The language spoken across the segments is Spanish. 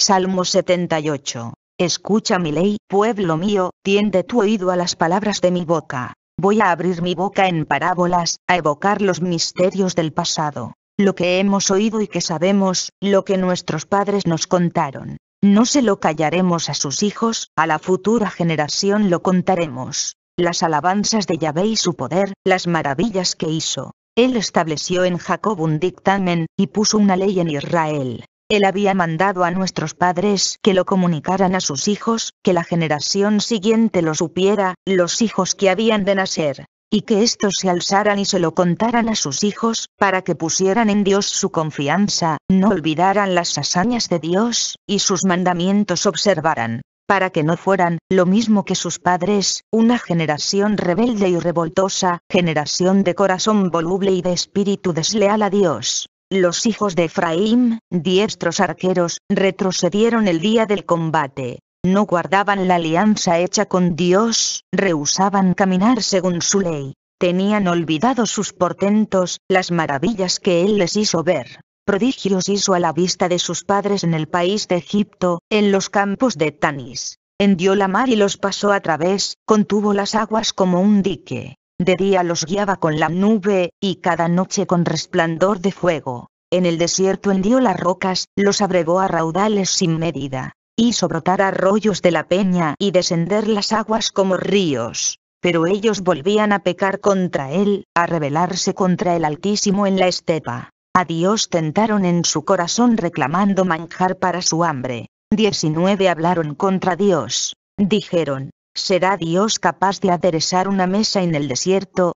Salmo 78. Escucha mi ley, pueblo mío, tiende tu oído a las palabras de mi boca. Voy a abrir mi boca en parábolas, a evocar los misterios del pasado, lo que hemos oído y que sabemos, lo que nuestros padres nos contaron. No se lo callaremos a sus hijos, a la futura generación lo contaremos. Las alabanzas de Yahvé y su poder, las maravillas que hizo. Él estableció en Jacob un dictamen, y puso una ley en Israel él había mandado a nuestros padres que lo comunicaran a sus hijos, que la generación siguiente lo supiera, los hijos que habían de nacer, y que éstos se alzaran y se lo contaran a sus hijos, para que pusieran en Dios su confianza, no olvidaran las hazañas de Dios, y sus mandamientos observaran, para que no fueran, lo mismo que sus padres, una generación rebelde y revoltosa, generación de corazón voluble y de espíritu desleal a Dios, los hijos de Efraín, diestros arqueros, retrocedieron el día del combate. No guardaban la alianza hecha con Dios, rehusaban caminar según su ley. Tenían olvidados sus portentos, las maravillas que él les hizo ver. Prodigios hizo a la vista de sus padres en el país de Egipto, en los campos de Tanis. Hendió la mar y los pasó a través, contuvo las aguas como un dique. De día los guiaba con la nube, y cada noche con resplandor de fuego. En el desierto hendió las rocas, los abregó a raudales sin medida. Hizo brotar arroyos de la peña y descender las aguas como ríos. Pero ellos volvían a pecar contra él, a rebelarse contra el Altísimo en la estepa. A Dios tentaron en su corazón reclamando manjar para su hambre. Diecinueve Hablaron contra Dios. Dijeron, ¿Será Dios capaz de aderezar una mesa en el desierto?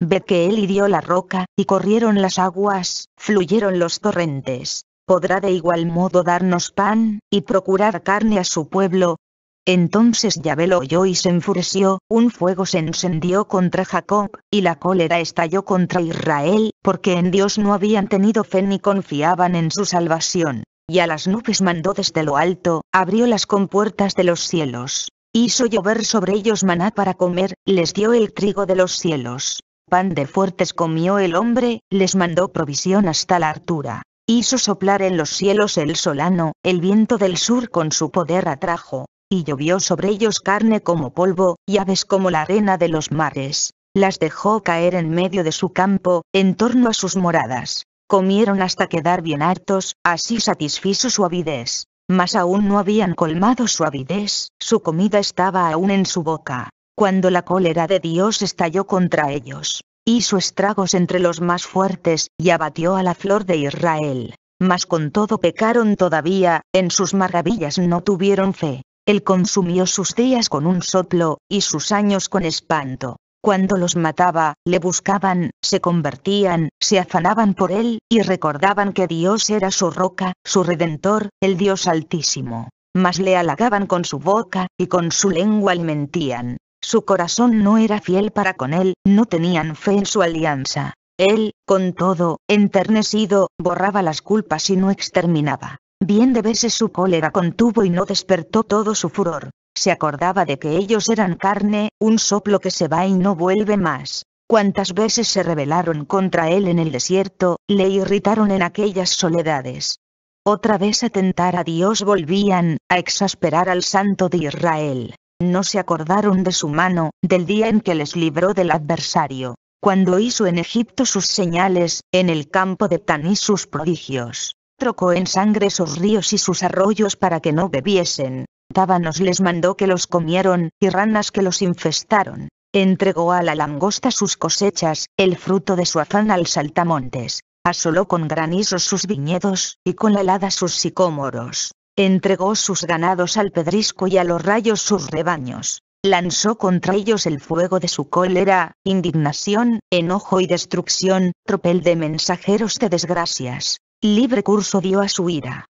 Ve que él hirió la roca, y corrieron las aguas, fluyeron los torrentes. ¿Podrá de igual modo darnos pan, y procurar carne a su pueblo? Entonces Yahvé lo oyó y se enfureció, un fuego se encendió contra Jacob, y la cólera estalló contra Israel, porque en Dios no habían tenido fe ni confiaban en su salvación. Y a las nubes mandó desde lo alto, abrió las compuertas de los cielos, hizo llover sobre ellos maná para comer, les dio el trigo de los cielos. Pan de fuertes comió el hombre, les mandó provisión hasta la hartura. Hizo soplar en los cielos el solano, el viento del sur con su poder atrajo, y llovió sobre ellos carne como polvo, y aves como la arena de los mares. Las dejó caer en medio de su campo, en torno a sus moradas. Comieron hasta quedar bien hartos, así satisfizo su avidez mas aún no habían colmado su avidez, su comida estaba aún en su boca, cuando la cólera de Dios estalló contra ellos, hizo estragos entre los más fuertes, y abatió a la flor de Israel. Mas con todo pecaron todavía, en sus maravillas no tuvieron fe. Él consumió sus días con un soplo, y sus años con espanto. Cuando los mataba, le buscaban, se convertían, se afanaban por él, y recordaban que Dios era su roca, su redentor, el Dios altísimo. Mas le halagaban con su boca, y con su lengua le mentían. Su corazón no era fiel para con él, no tenían fe en su alianza. Él, con todo, enternecido, borraba las culpas y no exterminaba. Bien de veces su cólera contuvo y no despertó todo su furor. Se acordaba de que ellos eran carne, un soplo que se va y no vuelve más. Cuántas veces se rebelaron contra él en el desierto, le irritaron en aquellas soledades. Otra vez a tentar a Dios volvían, a exasperar al santo de Israel. No se acordaron de su mano, del día en que les libró del adversario, cuando hizo en Egipto sus señales, en el campo de Tanis sus prodigios trocó en sangre sus ríos y sus arroyos para que no bebiesen. Tábanos les mandó que los comieron, y ranas que los infestaron. Entregó a la langosta sus cosechas, el fruto de su afán al saltamontes. Asoló con granizos sus viñedos, y con la helada sus sicómoros. Entregó sus ganados al pedrisco y a los rayos sus rebaños. Lanzó contra ellos el fuego de su cólera, indignación, enojo y destrucción, tropel de mensajeros de desgracias. Libre curso dio a su ira.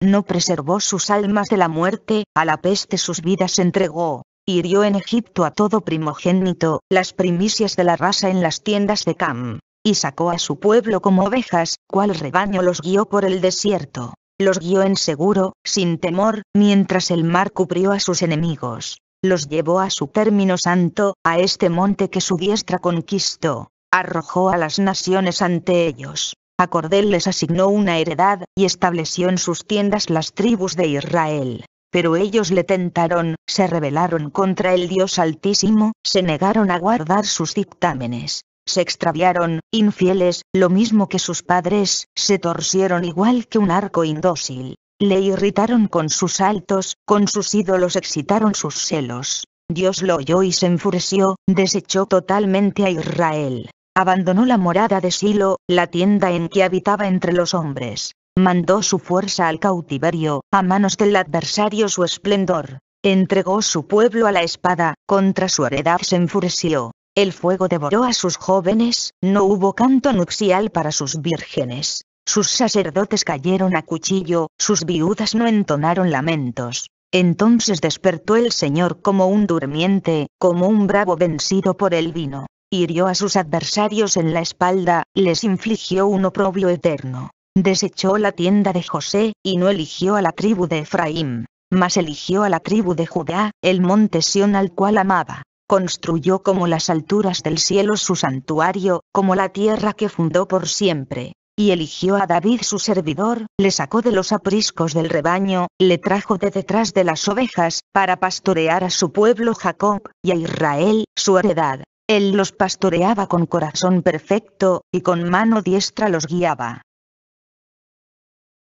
No preservó sus almas de la muerte, a la peste sus vidas entregó, hirió en Egipto a todo primogénito, las primicias de la raza en las tiendas de Cam, y sacó a su pueblo como ovejas, cual rebaño los guió por el desierto, los guió en seguro, sin temor, mientras el mar cubrió a sus enemigos, los llevó a su término santo, a este monte que su diestra conquistó, arrojó a las naciones ante ellos, a Cordel les asignó una heredad, y estableció en sus tiendas las tribus de Israel. Pero ellos le tentaron, se rebelaron contra el Dios Altísimo, se negaron a guardar sus dictámenes. Se extraviaron, infieles, lo mismo que sus padres, se torcieron igual que un arco indócil. Le irritaron con sus altos, con sus ídolos excitaron sus celos. Dios lo oyó y se enfureció, desechó totalmente a Israel. Abandonó la morada de Silo, la tienda en que habitaba entre los hombres. Mandó su fuerza al cautiverio, a manos del adversario su esplendor. Entregó su pueblo a la espada, contra su heredad se enfureció. El fuego devoró a sus jóvenes, no hubo canto nupcial para sus vírgenes. Sus sacerdotes cayeron a cuchillo, sus viudas no entonaron lamentos. Entonces despertó el Señor como un durmiente, como un bravo vencido por el vino hirió a sus adversarios en la espalda, les infligió un oprobio eterno. Desechó la tienda de José, y no eligió a la tribu de Efraín, mas eligió a la tribu de Judá, el monte Sion al cual amaba. Construyó como las alturas del cielo su santuario, como la tierra que fundó por siempre y eligió a David su servidor, le sacó de los apriscos del rebaño, le trajo de detrás de las ovejas, para pastorear a su pueblo Jacob, y a Israel, su heredad. Él los pastoreaba con corazón perfecto, y con mano diestra los guiaba.